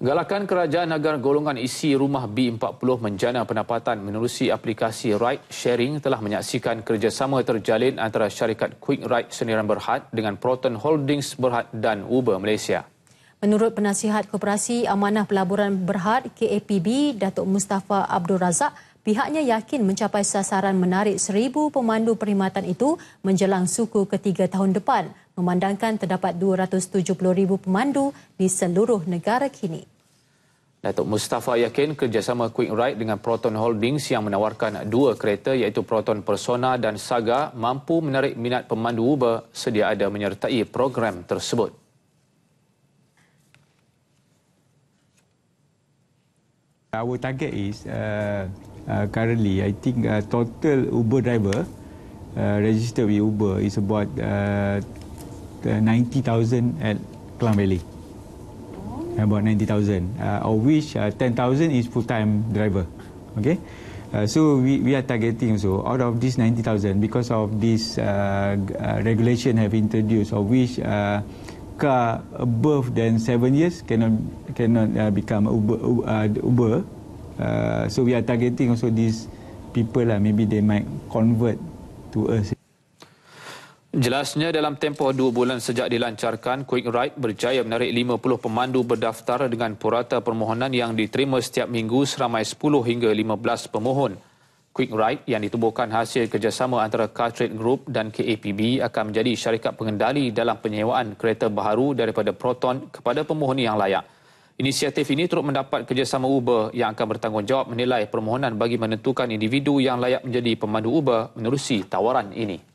Galakan kerajaan agar golongan isi rumah B40 menjana pendapatan menerusi aplikasi Ride Sharing telah menyaksikan kerjasama terjalin antara syarikat Quick Ride Seniran Berhad dengan Proton Holdings Berhad dan Uber Malaysia. Menurut penasihat Koperasi Amanah Pelaburan Berhad KAPB, Datuk Mustafa Abdul Razak, pihaknya yakin mencapai sasaran menarik seribu pemandu perkhidmatan itu menjelang suku ketiga tahun depan memandangkan terdapat 270 ribu pemandu di seluruh negara kini. Datuk Mustafa yakin kerjasama Quick Ride dengan Proton Holdings yang menawarkan dua kereta iaitu Proton Persona dan Saga mampu menarik minat pemandu Uber sedia ada menyertai program tersebut. Our target is uh, uh, currently I think uh, total Uber driver uh, registered with Uber is about uh, 90,000 uh, at Klang Valley. Oh. About 90,000. Uh, of which uh, 10,000 is full-time driver. Okay. Uh, so we we are targeting so out of this 90,000 because of this uh, uh, regulation have introduced of which uh, car above than seven years cannot cannot uh, become Uber. Uh, Uber. Uh, so we are targeting also these people lah. Uh, maybe they might convert to us. Jelasnya dalam tempoh dua bulan sejak dilancarkan, Quick Ride berjaya menarik 50 pemandu berdaftar dengan purata permohonan yang diterima setiap minggu seramai 10 hingga 15 pemohon. Quick Ride yang ditubuhkan hasil kerjasama antara Car Trade Group dan KAPB akan menjadi syarikat pengendali dalam penyewaan kereta baharu daripada Proton kepada pemohon yang layak. Inisiatif ini turut mendapat kerjasama Uber yang akan bertanggungjawab menilai permohonan bagi menentukan individu yang layak menjadi pemandu Uber menerusi tawaran ini.